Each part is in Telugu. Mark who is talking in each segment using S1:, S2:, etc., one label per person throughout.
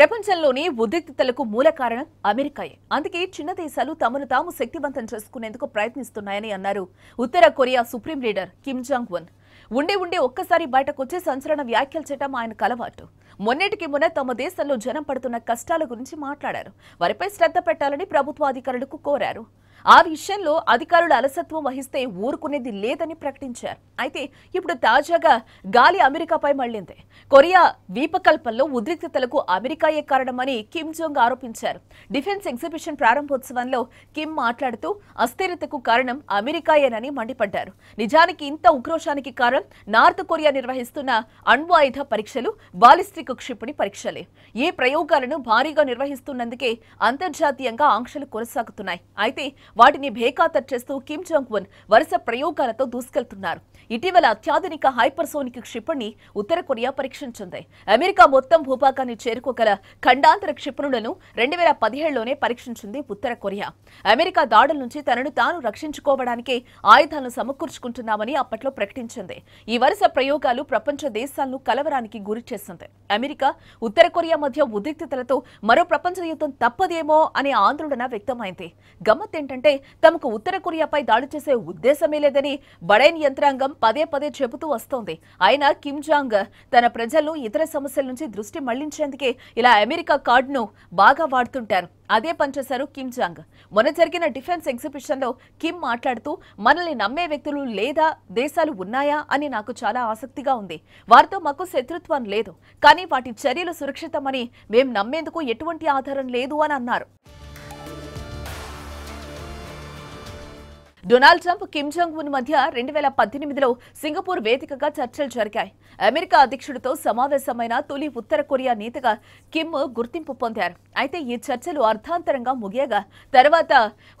S1: ప్రపంచంలోని ఉద్రిక్తతలకు మూల కారణం అమెరికాయే అందుకే చిన్న దేశాలు తమను తాము శక్తివంతం చేసుకునేందుకు ప్రయత్నిస్తున్నాయని అన్నారు ఉత్తర Korea supreme leader Kim Jong Un ఉండే ఉండే ఒక్కసారి బయటకు వచ్చి సంచలన వ్యాఖ్యలు చేయడం ఆయన అలవాటు మొన్నటికి మొన్న తమ దేశంలో జనం పడుతున్న కష్టాల గురించి మాట్లాడారు వారిపై శ్రద్ధ పెట్టాలని అధికారులకు కోరారు ఆ విషయంలో అధికారులు అలసత్వం వహిస్తే ఊరుకునేది లేదని ప్రకటించారు అయితే ఇప్పుడు తాజాగా గాలి అమెరికాపై మళ్లింది కొరియా ద్వీపకల్పంలో ఉద్రిక్తతలకు అమెరికాయే కారణమని కిమ్ జోంగ్ ఆరోపించారు డిఫెన్స్ ఎగ్జిబిషన్ ప్రారంభోత్సవంలో కిమ్ మాట్లాడుతూ అస్థిరతకు కారణం అమెరికాయేనని మండిపడ్డారు నిజానికి ఇంత ఉగ్రోషానికి కారణం ప్రకారం నార్త్ కొరియా నిర్వహిస్తున్న అణ్వాయుధ పరీక్షలు బాలిస్టిక్ క్షిపణి పరీక్షలే ఈ ప్రయోగాలను భారీగా నిర్వహిస్తున్నందుకే అంతర్జాతీయంగా ఆంక్షలు కొనసాగుతున్నాయి అయితే వాటిని భేకాతర్ చేస్తూ కిమ్ జాంగ్ వన్ వరుస ప్రయోగాలతో దూసుకెళ్తున్నారు ఇటీవల అత్యాధునిక హైపర్సోనిక్ క్షిపణిని ఉత్తర కొరియా పరీక్షించింది అమెరికా మొత్తం భూభాగాన్ని చేరుకోగల ఖండాంతర క్షిపణులను రెండు వేల పదిహేడులోనే పరీక్షించింది ఉత్తర కొరియా అమెరికా దాడుల నుంచి తనను తాను రక్షించుకోవడానికి ఆయుధాలను సమకూర్చుకుంటున్నామని అప్పట్లో ప్రకటించింది ఈ వరుస ప్రయోగాలు ప్రపంచ దేశాలను కలవరానికి గురి చేసింది అమెరికా ఉత్తర కొరియా మధ్య ఉద్రిక్తతలతో మరో ప్రపంచ యుద్ధం తప్పదేమో అనే ఆందోళన వ్యక్తమైంది గమ్మత్ ఏంటంటే తమకు ఉత్తర కొరియాపై దాడి చేసే ఉద్దేశమే లేదని బడైన్ యంత్రాంగం పదే పదే చెబుతూ వస్తోంది అయినా కిమ్ జాంగ్ తన ప్రజలను ఇతర సమస్యల నుంచి దృష్టి మళ్లించేందుకే ఇలా అమెరికా కార్డును బాగా వాడుతుంటారు అదే పనిచేశారు కిమ్ జాంగ్ మొన్న జరిగిన డిఫెన్స్ ఎగ్జిబిషన్లో కిమ్ మాట్లాడుతూ మనల్ని నమ్మే వ్యక్తులు లేదా దేశాలు ఉన్నాయా అని నాకు చాలా ఆసక్తిగా ఉంది వారితో మాకు శత్రుత్వం లేదు కానీ వాటి చర్యలు సురక్షితమని మేం నమ్మేందుకు ఎటువంటి ఆధారం లేదు అని అన్నారు డొనాల్డ్ ట్రంప్ కిమ్ జాంగ్ ఉన్ మధ్య రెండు వేల పద్దెనిమిదిలో సింగపూర్ వేదికగా చర్చలు జరిగాయి అమెరికా అధ్యక్షుడితో సమావేశమైన తొలి ఉత్తర కొరియా నేతగా కిమ్ గుర్తింపు పొందారు అయితే ఈ చర్చలు అర్థాంతరంగా ముగియగా తర్వాత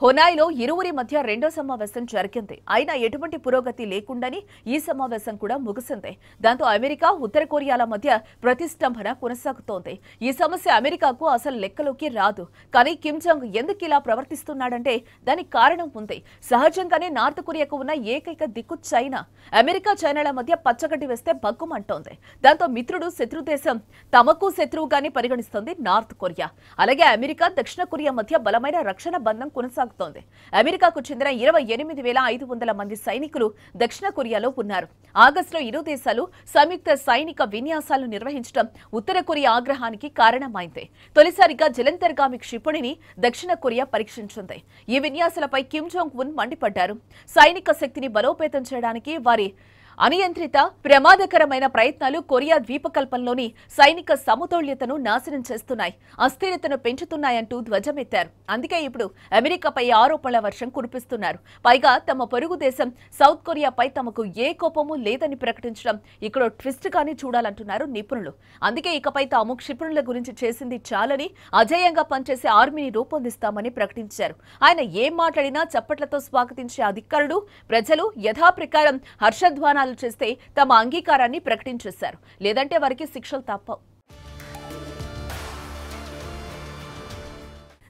S1: హొనాయిలో ఇరువురి మధ్య రెండో సమావేశం జరిగింది అయినా ఎటువంటి పురోగతి లేకుండానే ఈ సమావేశం కూడా ముగిసింది దాంతో అమెరికా ఉత్తర కొరియాల మధ్య ప్రతిష్టంభన కొనసాగుతోంది ఈ సమస్య అమెరికాకు అసలు లెక్కలోకి రాదు కానీ కిమ్ జాంగ్ ఎందుకు ఇలా ప్రవర్తిస్తున్నాడంటే దానికి కారణం ఉంది సహజ సహజంగానే నార్త్ కొరియాకు ఉన్న ఏకైక దిక్కు చైనా అమెరికా చైనాల మధ్య పచ్చగడ్డి వేస్తే భగ్గుమంటోంది దాంతో మిత్రుడు శత్రు దేశం తమకు శత్రువుగానే పరిగణిస్తోంది నార్త్ కొరియా అలాగే అమెరికా దక్షిణ కొరియా మధ్య బలమైన రక్షణ బంధం కొనసాగుతోంది అమెరికాకు చెందిన ఇరవై ఎనిమిది వేల ఐదు వందల మంది సైనికులు దక్షిణ కొరియాలో ఉన్నారు ఆగస్టులో ఇరు దేశాలు సంయుక్త సైనిక విన్యాసాలు నిర్వహించడం ఉత్తర కొరియా ఆగ్రహానికి కారణమైంది తొలిసారిగా జలంతర్గామి క్షిపణిని దక్షిణ కొరియా పరీక్షించింది ఈ విన్యాసాలపై కిమ్ జోంగ్ ఉన్ మండి పడ్డారు సైనిక శక్తిని బలోపేతం చేయడానికి వారి అనియంత్రిత ప్రమాదకరమైన ప్రయత్నాలు కొరియా ద్వీపకల్పంలోని సైనిక సమతౌల్యతను నాశనం చేస్తున్నాయి అస్థిరతను పెంచుతున్నాయంటూ ధ్వజమెత్తారు అందుకే ఇప్పుడు అమెరికాపై ఆరోపణల వర్షం కురిపిస్తున్నారు పైగా తమ పొరుగు దేశం సౌత్ కొరియాపై తమకు ఏ కోపమూ లేదని ప్రకటించడం ఇక్కడ ట్విస్ట్ గానే చూడాలంటున్నారు నిపుణులు అందుకే ఇకపై తాము క్షిపణుల గురించి చేసింది చాలని అజేయంగా పనిచేసే ఆర్మీని రూపొందిస్తామని ప్రకటించారు ఆయన ఏం మాట్లాడినా చప్పట్లతో స్వాగతించే అధికారులు ప్రజలు యథాప్రకారం హర్షధ్వానాలు చేస్తే తమ అంగీకారాన్ని ప్రకటించేశారు లేదంటే వారికి శిక్షలు తప్పవు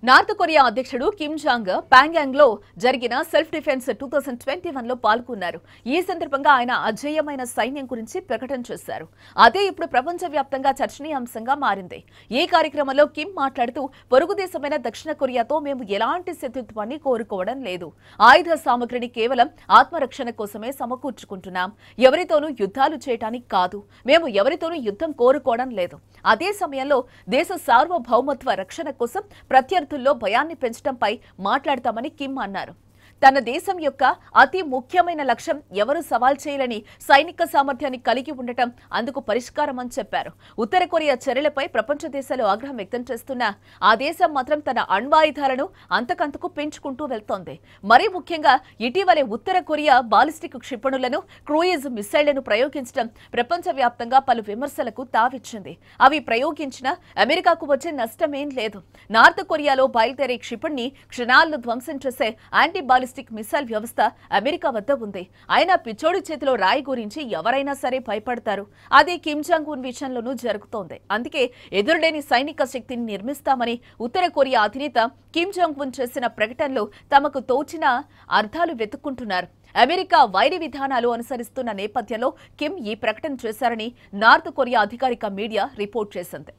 S1: నార్త్ కొరియా అధ్యక్షుడు కిమ్ జాంగ్ ప్యాంగ్యాంగ్ లో జరిగిన self defence two thousand twenty one లో పాల్గొన్నారు ఈ సందర్భంగా ఆయన అజేయమైన సైన్యం గురించి ప్రకటన చేశారు అదే ఇప్పుడు ప్రపంచవ్యాప్తంగా చర్చనీయాంశంగా మారింది ఈ కార్యక్రమంలో కిమ్ మాట్లాడుతూ పొరుగు దేశమైన దక్షిణ కొరియాతో మేము ఎలాంటి శత్రుత్వాన్ని కోరుకోవడం లేదు ఆయుధ సామగ్రిని కేవలం ఆత్మరక్షణ కోసమే సమకూర్చుకుంటున్నాం ఎవరితోనూ యుద్ధాలు చేయటానికి కాదు మేము ఎవరితోనూ యుద్ధం కోరుకోవడం లేదు అదే సమయంలో దేశ సార్వభౌమత్వ రక్షణ కోసం ప్రత్యర్థి విద్యార్థుల్లో భయాన్ని పెంచడంపై మాట్లాడతామని కిమ్ అన్నారు తన దేశం యొక్క అతి ముఖ్యమైన లక్ష్యం ఎవరు సవాల్ చేయలేని సైనిక సామర్థ్యాన్ని కలిగి ఉండటం అందుకు పరిష్కారం అని చెప్పారు ఉత్తర కొరియా చర్యలపై ప్రపంచ దేశాలు ఆగ్రహం వ్యక్తం చేస్తున్న ఆ దేశం మాత్రం తన అణ్వాయుధాలను అంతకంతకు పెంచుకుంటూ వెళ్తోంది మరీ ముఖ్యంగా ఇటీవలే ఉత్తర కొరియా బాలిస్టిక్ క్షిపణులను క్రూయిజ్ మిసైళ్లను ప్రయోగించడం ప్రపంచ పలు విమర్శలకు తావిచ్చింది అవి ప్రయోగించిన అమెరికాకు వచ్చే నష్టమేం లేదు నార్త్ కొరియాలో బయలుదేరే క్షిపణిని క్షణాలను ధ్వంసం చేసే యాంటీ బాలిస్టిక్ మిసైల్ వ్యవస్థ అమెరికా వద్ద ఉంది ఆయన పిచ్చోడి చేతిలో రాయి గురించి ఎవరైనా సరే భయపడతారు అదే కిమ్ జాంగ్ ఉన్ విషయంలోనూ జరుగుతోంది అందుకే ఎదురులేని సైనిక శక్తిని నిర్మిస్తామని ఉత్తర కొరియా అధినేత కిమ్ జాంగ్ ఉన్ చేసిన ప్రకటనలో తమకు తోచిన అర్థాలు వెతుక్కుంటున్నారు అమెరికా వైరి విధానాలు అనుసరిస్తున్న నేపథ్యంలో కిమ్ ఈ ప్రకటన చేశారని నార్త్ కొరియా అధికారిక మీడియా రిపోర్ట్ చేసింది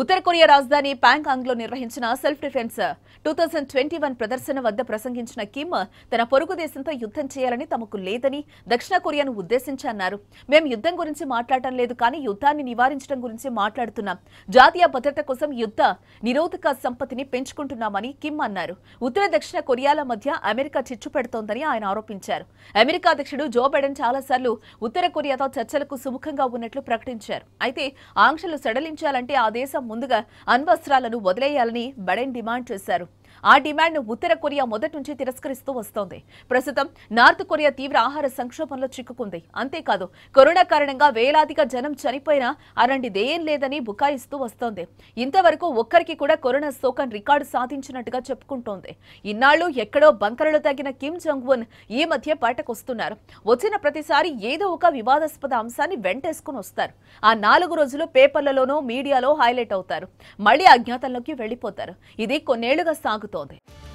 S1: ఉత్తర కొరియా రాజధాని ప్యాంకాంగ్లో నిర్వహించిన self defence two thousand twenty one ప్రదర్శన వద్ద ప్రసంగించిన కిమ్ తన పొరుగు దేశంతో యుద్ధం చేయాలని తమకు లేదని దక్షిణ కొరియాను ఉద్దేశించి అన్నారు మేము యుద్ధం గురించి మాట్లాడటం లేదు కానీ యుద్ధాన్ని నివారించడం గురించి మాట్లాడుతున్నాం జాతీయ భద్రత కోసం యుద్ధ నిరోధక సంపత్తిని పెంచుకుంటున్నామని కిమ్ అన్నారు ఉత్తర దక్షిణ కొరియాల మధ్య అమెరికా చిచ్చు పెడుతోందని ఆయన ఆరోపించారు అమెరికా అధ్యక్షుడు జో బైడెన్ చాలాసార్లు ఉత్తర కొరియాతో చర్చలకు సుముఖంగా ఉన్నట్లు ప్రకటించారు అయితే ఆంక్షలు సడలించాలంటే ఆ దేశం ముందుగా అణ్వస్త్రాలను వదిలేయాలని బైడెన్ డిమాండ్ చేశారు ఆ డిమాండ్ను ఉత్తర కొరియా మొదటి నుంచి తిరస్కరిస్తూ వస్తోంది ప్రస్తుతం నార్త్ కొరియా తీవ్ర ఆహార సంక్షోభంలో చిక్కుకుంది అంతేకాదు కరోనా కారణంగా వేలాదిగా జనం చనిపోయినా దేయం లేదని బుకాయిస్తూ వస్తోంది ఇంతవరకు ఒక్కరికి కూడా కరోనా సోకన్ రికార్డు సాధించినట్టుగా చెప్పుకుంటోంది ఇన్నాళ్లు ఎక్కడో బంకరలో తగిన కిమ్ జంగ్ ఉన్ ఈ మధ్య బయటకొస్తున్నారు వచ్చిన ప్రతిసారి ఏదో ఒక వివాదాస్పద అంశాన్ని వెంటేసుకుని వస్తారు ఆ నాలుగు రోజులు పేపర్లలోనూ మీడియాలో హైలైట్ అవుతారు మళ్లీ అజ్ఞాతంలోకి వెళ్లిపోతారు ఇది కొన్నేళ్లుగా సాగుతుంది todo.